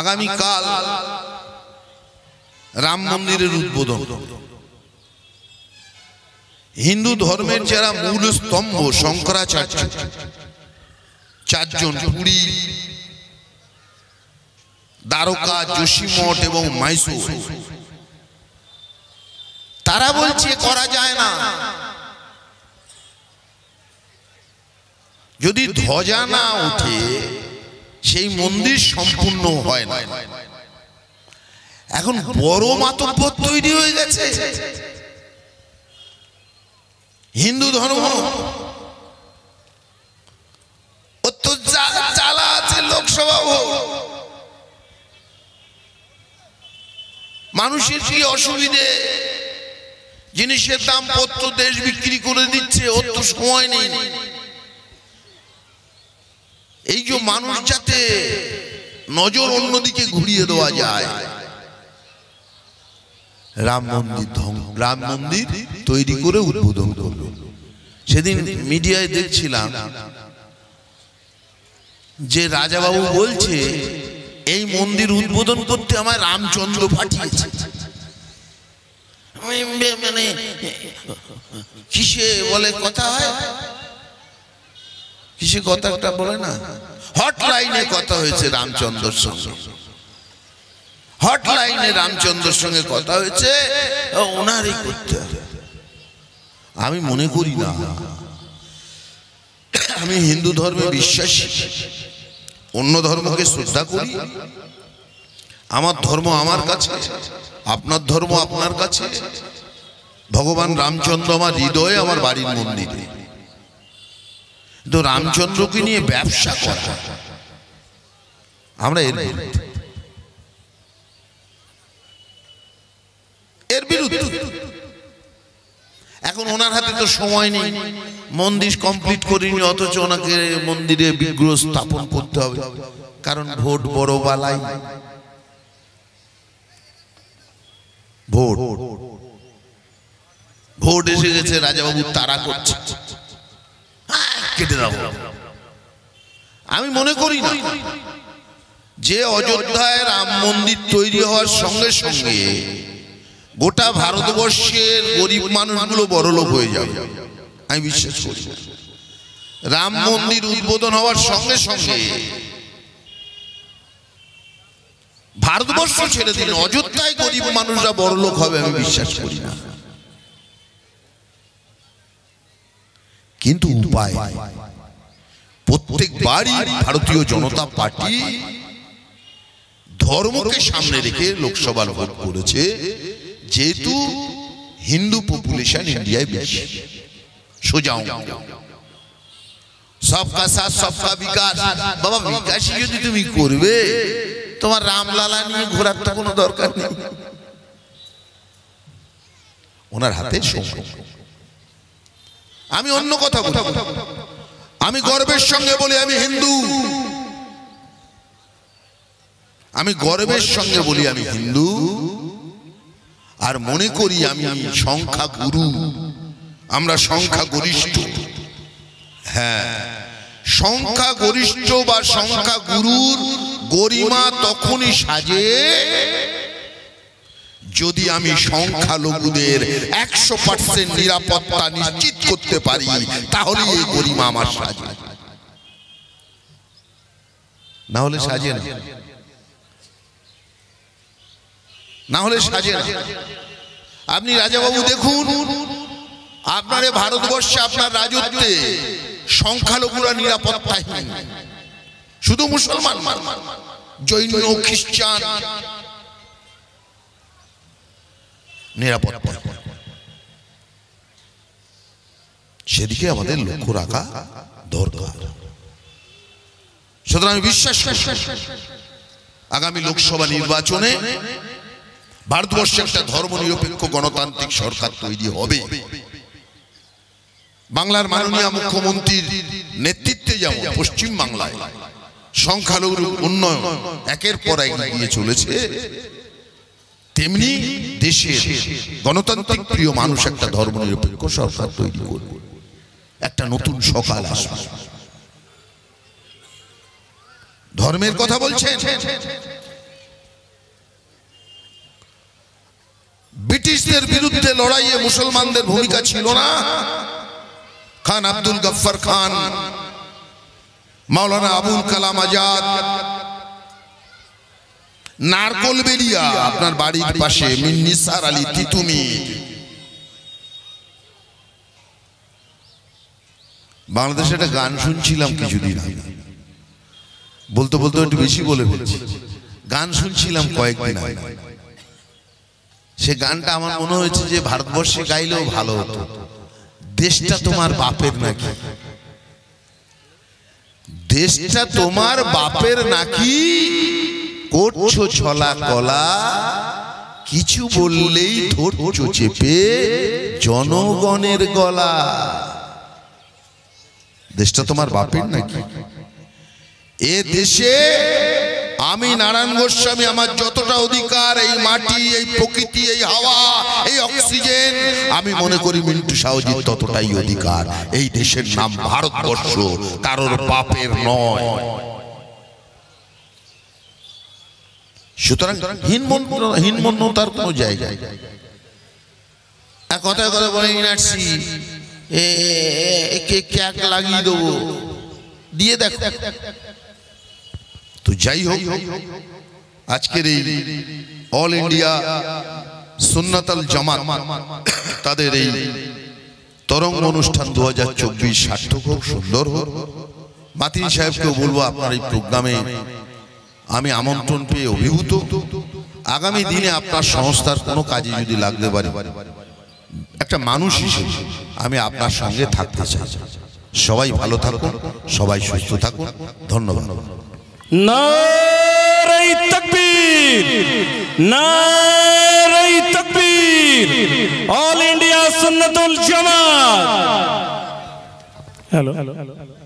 আগামীকাল রাম মন্দিরের উদ্বোধন হিন্দু ধর্মের যারা মূল স্তম্ভ শঙ্করাচার্য চারজন পুরী দ্বারকা যোশীমঠ এবং মাইসুর তারা বলছে করা যায় না যদি ধ্বজা না ওঠে সেই মন্দির সম্পূর্ণ হয় না এখন বড় মাতব্য তৈরি হয়ে গেছে হিন্দু ধর্ম আছে মানুষের কি অসুবিধে জিনিসের দাম পত্র দেশ বিক্রি করে দিচ্ছে অত সময় নেই এই যে মানুষ যাতে নজর অন্যদিকে ঘুরিয়ে দেওয়া যায় রাম মন্দির রাম মন্দির তৈরি করে উদ্বোধন করলো সেদিন মিডিয়ায় দেখছিলাম যে রাজাবাবু বলছে এই মন্দির উদ্বোধন করতে আমার রামচন্দ্র পাঠিয়েছে মানে কিসে বলে কথা হয় কিসে কথাটা বলে না হটলাইনে কথা হয়েছে রামচন্দ্রর সঙ্গে হটলাইনে রামচন্দ্রর সঙ্গে কথা হয়েছে ওনারই করতে আমি মনে করি না আমি হিন্দু ধর্মে বিশ্বাসী অন্য ধর্মকে শ্রদ্ধা করি আমার ধর্ম আমার কাছে আপনার ধর্ম আপনার কাছে ভগবান রামচন্দ্র আমার হৃদয়ে আমার বাড়ির মন্দিরে কিন্তু রামচন্দ্রকে নিয়ে ব্যবসা করা আমরা এর বিরুদ্ধে এখন ওনার হাতে তো সময় নেই মন্দির কমপ্লিট করিনি অথচ ওনাকে মন্দিরে বিগ্রহ স্থাপন করতে হবে কারণ ভোট বড় বালাই ভোট ভোট এসে গেছে রাজাবাবু তারা করছে কেটে দেব আমি মনে করি না যে অযোধ্যায় রাম মন্দির তৈরি হওয়ার সঙ্গে সঙ্গে গোটা ভারতবর্ষের গরিব মানুষগুলো বড়লোক হয়ে যাবে আমি বিশ্বাস করি রাম মন্দির উদ্বোধন হওয়ার সঙ্গে সঙ্গে ভারতবর্ষ ছেড়ে দিন অযোধ্যায় গরিব মানুষরা বড়লোক হবে আমি বিশ্বাস করি না কিন্তু উপায় প্রত্যেকবারই ভারতীয় জনতা পার্টি ধর্মকে সামনে রেখে লোকসভার ভোট করেছে যেহেতু হিন্দু পপুলেশন ইন্ডিয়ায় বেশি সোজাও সবকা সাথ সবকা বিকাশ বাবা বিকাশই যদি তুমি করবে তোমার রামলালা নিয়ে ঘোরার তো কোনো দরকার নেই ওনার হাতে সময় আমি অন্য কথা কথা আমি গর্বের সঙ্গে বলি আমি হিন্দু আমি গর্বের সঙ্গে বলি আমি হিন্দু আর মনে করি আমি সংখ্যা গুরু আমরা সংখ্যা গরিষ্ঠ হ্যাঁ সংখ্যা গরিষ্ঠ বা সংখ্যা গুরুর গরিমা তখনই সাজে যদি আমি সংখ্যালঘুদের একশো পার্সেন্ট নিরাপত্তা নিশ্চিত করতে পারি তাহলে এই গরিমা আমার সাজে না হলে সাজে না না হলে সাজে আপনি রাজাবাবু দেখুন আপনার ভারতবর্ষে আপনার রাজত্বে সংখ্যালঘুরা নিরাপত্তাহীন শুধু মুসলমান জৈন খ্রিস্টান নিরাপদ সেদিকে আমাদের লক্ষ্য রাখা দরকার সুতরাং বিশ্বাস আগামী লোকসভা নির্বাচনে ভারতবর্ষে একটা ধর্ম নিরপেক্ষ গণতান্ত্রিক সরকার তৈরি হবে বাংলার মাননীয় মুখ্যমন্ত্রীর নেতৃত্বে যেমন পশ্চিম বাংলায় সংখ্যালঘু উন্নয়ন একের পর এক চলেছে তেমনি দেশের গণতান্ত্রিক প্রিয় মানুষ একটা নিরপেক্ষ সরকার তৈরি করবে একটা নতুন সকাল আসবে ধর্মের কথা বলছেন ব্রিটিশদের বিরুদ্ধে লড়াইয়ে মুসলমানদের ভূমিকা ছিল না খান আব্দুল গফর খান মাওলানা আবুল কালাম আজাদ নারকল বেরিয়া আপনার বাড়ির পাশে মিন্নিসার আলী তিতুমি বাংলাদেশে একটা গান শুনছিলাম কিছুদিন আগে বলতে বলতে একটু বেশি বলে ফেলছি গান শুনছিলাম কয়েকদিন আগে সে গানটা আমার মনে হয়েছে যে ভারতবর্ষে গাইলেও ভালো হতো দেশটা তোমার বাপের নাকি দেশটা তোমার বাপের নাকি করছো ছলা কলা কিছু বললেই ধরছো চেপে জনগণের গলা দেশটা তোমার বাপের নাকি এ দেশে আমি নারায়ণ গোস্বামী আমার যতটা অধিকার এই মাটি এই প্রকৃতি এই হাওয়া এই অক্সিজেন আমি মনে করি মিন্টু সাহজির ততটাই অধিকার এই দেশের নাম ভারতবর্ষ কারোর বাপের নয় সুতরাং কোনো তো যাই হোক আজকের এই অল ইন্ডিয়া সুন্নাতাল জামাত তাদের এই তরঙ্গ অনুষ্ঠান দু হাজার চব্বিশ সার্থক হোক সুন্দর হোক মাতিন সাহেবকেও বলবো আপনার এই প্রোগ্রামে আমি আমন্ত্রণ পেয়ে অভিভূত আগামী দিনে আপনার সংস্থার কোনো কাজে যদি লাগতে পারে একটা মানুষ হিসেবে আমি আপনার সঙ্গে থাকতে চাই সবাই ভালো থাকুন সবাই সুস্থ থাকুন ধন্যবাদ all India hello hello hello